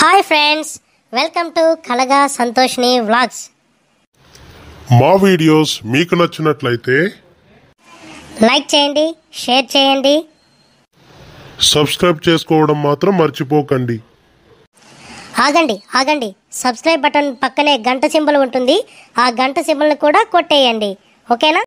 hi friends welcome to కలగా సంతోష్ని vlogs మా videos మీకు నచ్చినట్లయితే లైక్ చేయండి షేర్ చేయండి సబ్స్క్రైబ్ చేసుకోవడం మాత్రం మర్చిపోకండి ఆగండి ఆగండి సబ్స్క్రైబ్ బటన్ పక్కనే గంట సింబల్ ఉంటుంది ఆ గంట సింబల్ని కూడా కొట్టేయండి ఓకేనా